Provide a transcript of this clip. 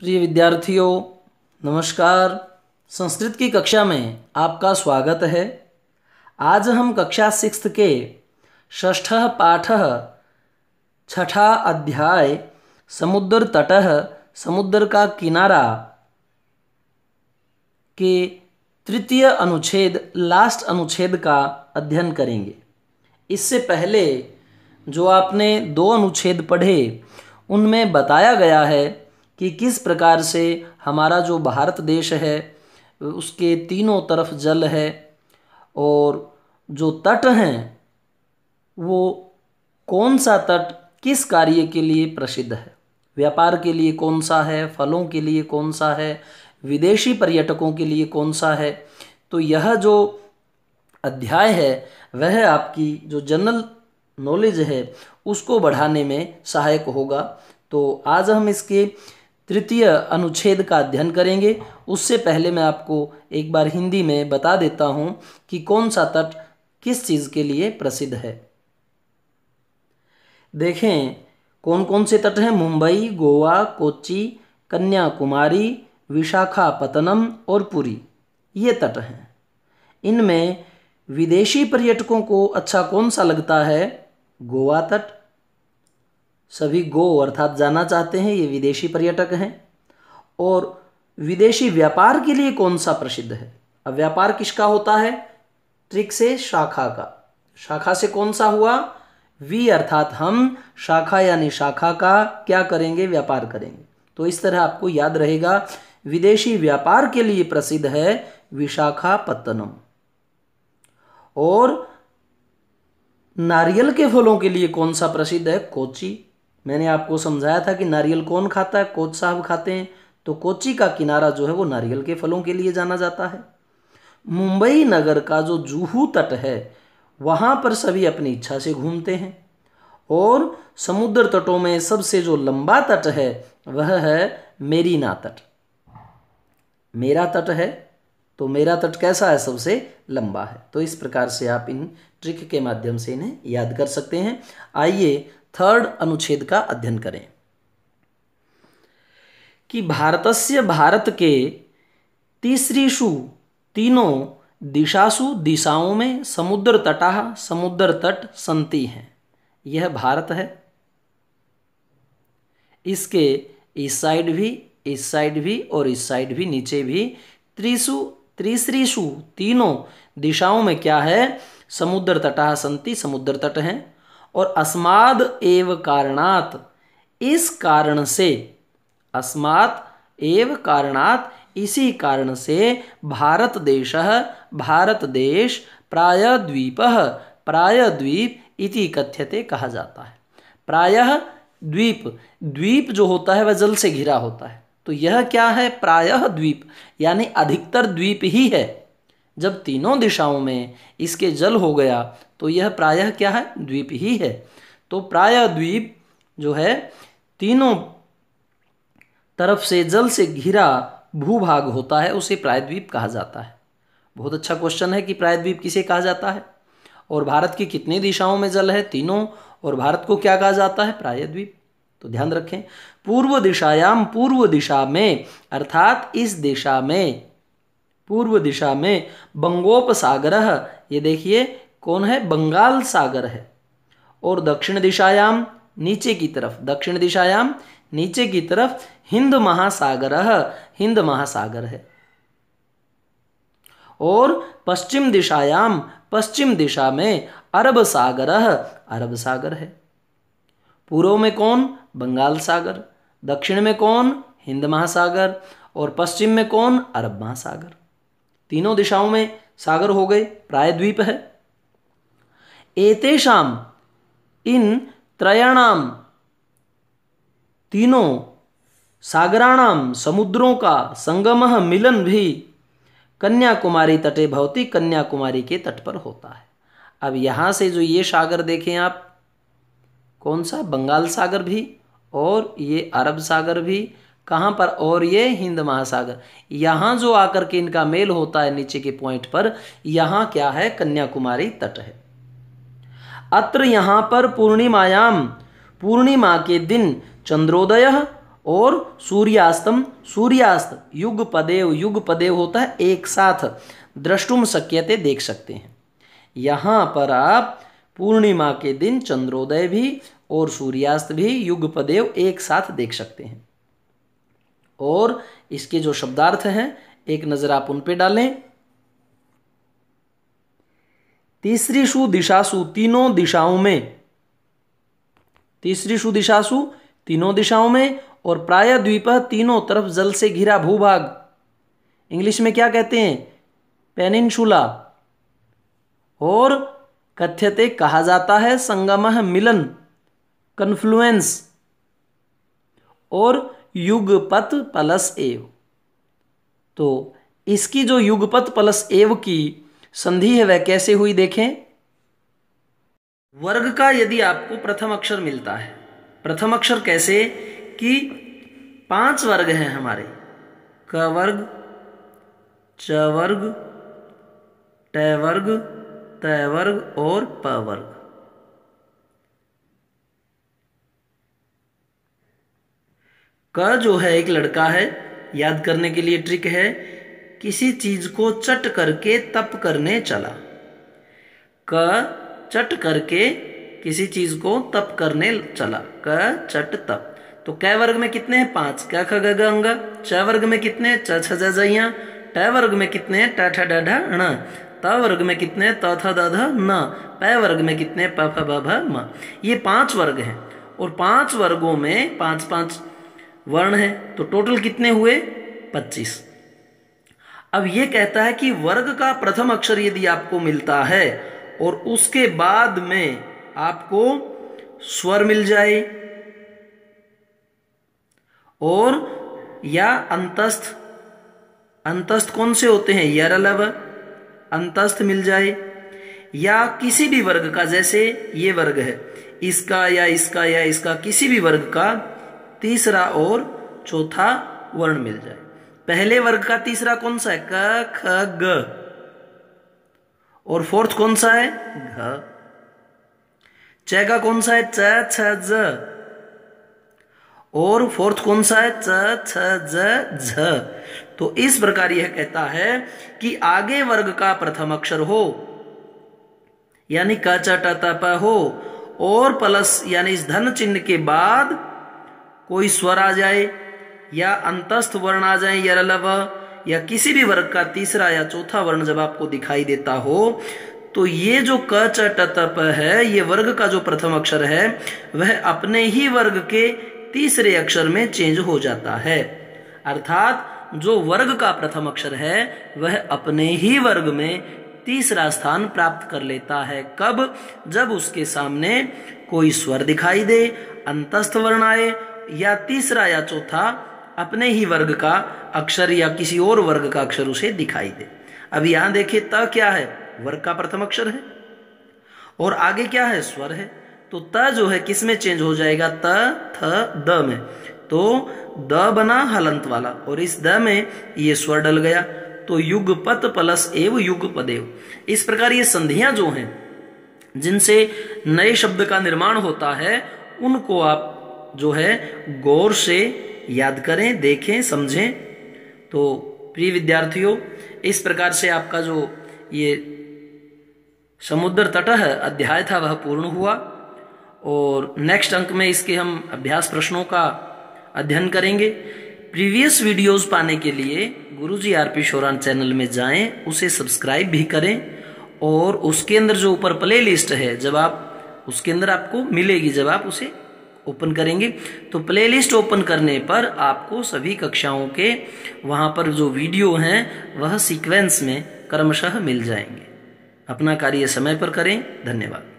प्रिय विद्यार्थियों नमस्कार संस्कृत की कक्षा में आपका स्वागत है आज हम कक्षा सिक्स के ष्ठ पाठ छठा अध्याय समुद्र तट समुद्र का किनारा के तृतीय अनुच्छेद लास्ट अनुच्छेद का अध्ययन करेंगे इससे पहले जो आपने दो अनुच्छेद पढ़े उनमें बताया गया है कि किस प्रकार से हमारा जो भारत देश है उसके तीनों तरफ जल है और जो तट हैं वो कौन सा तट किस कार्य के लिए प्रसिद्ध है व्यापार के लिए कौन सा है फलों के लिए कौन सा है विदेशी पर्यटकों के लिए कौन सा है तो यह जो अध्याय है वह आपकी जो जनरल नॉलेज है उसको बढ़ाने में सहायक होगा तो आज हम इसके तृतीय अनुच्छेद का अध्ययन करेंगे उससे पहले मैं आपको एक बार हिंदी में बता देता हूँ कि कौन सा तट किस चीज़ के लिए प्रसिद्ध है देखें कौन कौन से तट हैं मुंबई गोवा कोची कन्याकुमारी विशाखापत्तनम और पुरी ये तट हैं इनमें विदेशी पर्यटकों को अच्छा कौन सा लगता है गोवा तट सभी गो अर्थात जाना चाहते हैं ये विदेशी पर्यटक हैं और विदेशी व्यापार के लिए कौन सा प्रसिद्ध है अब व्यापार किसका होता है ट्रिक से शाखा का शाखा से कौन सा हुआ वी अर्थात हम शाखा यानी शाखा का क्या करेंगे व्यापार करेंगे तो इस तरह आपको याद रहेगा विदेशी व्यापार के लिए प्रसिद्ध है विशाखापत्तनम और नारियल के फलों के लिए कौन सा प्रसिद्ध है कोची मैंने आपको समझाया था कि नारियल कौन खाता है कोच साहब खाते हैं तो कोची का किनारा जो है वो नारियल के फलों के लिए जाना जाता है मुंबई नगर का जो जूहू तट है वहाँ पर सभी अपनी इच्छा से घूमते हैं और समुद्र तटों में सबसे जो लंबा तट है वह है मेरीना तट मेरा तट है तो मेरा तट कैसा है सबसे लंबा है तो इस प्रकार से आप इन ट्रिक के माध्यम से इन्हें याद कर सकते हैं आइए थर्ड अनुच्छेद का अध्ययन करें कि भारतस्य भारत के तीसरीषु तीनों दिशासु दिशाओं में समुद्र तटा समुद्र तट संति हैं यह भारत है इसके इस साइड भी इस साइड भी और इस साइड भी नीचे भी त्रिशु त्रिश्रीषु तीनों दिशाओं में क्या है समुद्र तटा संति समुद्र तट हैं और अस्माद एव कारणात इस कारण से अस्मात् एव कारणात इसी कारण से भारत देश भारत देश प्राय द्वीप प्राय द्वीप इति कथ्यते कहा जाता है प्राय द्वीप द्वीप जो होता है वह जल से घिरा होता है तो यह क्या है प्रायः द्वीप यानी अधिकतर द्वीप ही है जब तीनों दिशाओं में इसके जल हो गया तो यह प्रायः क्या है द्वीप ही है तो प्रायः द्वीप जो है तीनों तरफ से जल से घिरा भूभाग होता है उसे प्रायद्वीप कहा जाता है बहुत अच्छा क्वेश्चन है कि प्रायद्वीप किसे कहा जाता है और भारत की कितनी दिशाओं में जल है तीनों और भारत को क्या कहा जाता है प्रायद्वीप तो ध्यान रखें पूर्व दिशायाम पूर्व दिशा में अर्थात इस दिशा में पूर्व दिशा में बंगोपसागर ये देखिए कौन है बंगाल सागर है और दक्षिण दिशायाम नीचे की तरफ दक्षिण दिशायाम नीचे की तरफ हिंद महासागर हिंद महासागर है और पश्चिम दिशायाम पश्चिम दिशा में अरब सागर अरब सागर है पूर्व में कौन बंगाल सागर दक्षिण में कौन हिंद महासागर और पश्चिम में कौन अरब महासागर तीनों दिशाओं में सागर हो गए प्रायद्वीप है एतेषाम इन त्रयाणाम तीनों सागराणाम समुद्रों का संगम मिलन भी कन्याकुमारी तटे भवती कन्याकुमारी के तट पर होता है अब यहाँ से जो ये सागर देखें आप कौन सा बंगाल सागर भी और ये अरब सागर भी कहाँ पर और ये हिंद महासागर यहाँ जो आकर के इनका मेल होता है नीचे के पॉइंट पर यहाँ क्या है कन्याकुमारी तट है अत्र यहाँ पर पूर्णिमायाम पूर्णिमा के दिन चंद्रोदय और सूर्यास्तम सूर्यास्त युग पदेव युग पदेव होता है एक साथ दृष्टुम शक्यते देख सकते हैं यहाँ पर आप पूर्णिमा के दिन चंद्रोदय भी और सूर्यास्त भी युग पदेव एक साथ देख सकते हैं और इसके जो शब्दार्थ हैं एक नज़र आप उन पे डालें तीसरी शु दिशासु तीनों दिशाओं में तीसरी शु दिशासु तीनों दिशाओं में और प्राय द्वीप तीनों तरफ जल से घिरा भूभाग इंग्लिश में क्या कहते हैं पेनिनशुला और कथ्यते कहा जाता है संगम मिलन कन्फ्लुएंस और युगपत प्लस एव तो इसकी जो युगपत प्लस एव की संधि है वह कैसे हुई देखें वर्ग का यदि आपको प्रथम अक्षर मिलता है प्रथम अक्षर कैसे कि पांच वर्ग हैं हमारे क वर्ग च वर्ग ट वर्ग त वर्ग और प वर्ग क जो है एक लड़का है याद करने के लिए ट्रिक है किसी चीज को चट करके तप करने चला क चट करके किसी चीज को तप करने चला क चट तप तो क वर्ग में कितने हैं पांच क ख ग अंग च वर्ग में कितने च छ जइया ट वर्ग में कितने ट ठ ड ण त वर्ग में कितने त थ द न प वर्ग में कितने प फ ब भ म ये पांच वर्ग हैं और पांच वर्गों में पांच पांच वर्ण है तो टोटल कितने हुए पच्चीस अब यह कहता है कि वर्ग का प्रथम अक्षर यदि आपको मिलता है और उसके बाद में आपको स्वर मिल जाए और या अंतस्थ अंतस्थ कौन से होते हैं यरलव अंतस्थ मिल जाए या किसी भी वर्ग का जैसे ये वर्ग है इसका या इसका या इसका किसी भी वर्ग का तीसरा और चौथा वर्ण मिल जाए पहले वर्ग का तीसरा कौन सा है क ख ग और फोर्थ कौन सा है घ च का कौन सा है च छ ज और फोर्थ कौन सा है च छ ज झ तो इस प्रकार यह कहता है कि आगे वर्ग का प्रथम अक्षर हो यानी क च ट हो और प्लस यानी इस धन चिन्ह के बाद कोई स्वर आ जाए या अंतस्थ वर्ण आ जाए या लव या किसी भी वर्ग का तीसरा या चौथा वर्ण जब आपको दिखाई देता हो तो ये जो क च टप है ये वर्ग का जो प्रथम अक्षर है वह अपने ही वर्ग के तीसरे अक्षर में चेंज हो जाता है अर्थात जो वर्ग का प्रथम अक्षर है वह अपने ही वर्ग में तीसरा स्थान प्राप्त कर लेता है कब जब उसके सामने कोई स्वर दिखाई दे अंतस्थ वर्ण आए या तीसरा या चौथा अपने ही वर्ग का अक्षर या किसी और वर्ग का अक्षर उसे दिखाई दे अब यहां देखिए त क्या है वर्ग का प्रथम अक्षर है और आगे क्या है स्वर है तो त जो है किस में चेंज हो जाएगा त थ द में तो द बना हलंत वाला और इस द में ये स्वर डल गया तो युगपत प्लस एव पदेव इस प्रकार ये संधियां जो हैं जिनसे नए शब्द का निर्माण होता है उनको आप जो है गौर से याद करें देखें समझें तो प्रिय विद्यार्थियों इस प्रकार से आपका जो ये समुद्र है अध्याय था वह पूर्ण हुआ और नेक्स्ट अंक में इसके हम अभ्यास प्रश्नों का अध्ययन करेंगे प्रीवियस वीडियोस पाने के लिए Guru ji R P Shoran channel में जाएं उसे सब्सक्राइब भी करें और उसके अंदर जो ऊपर प्ले लिस्ट है जब आप उसके अंदर आपको मिलेगी जब आप उसे ओपन करेंगे तो प्लेलिस्ट ओपन करने पर आपको सभी कक्षाओं के वहां पर जो वीडियो हैं वह सीक्वेंस में क्रमशः मिल जाएंगे अपना कार्य समय पर करें धन्यवाद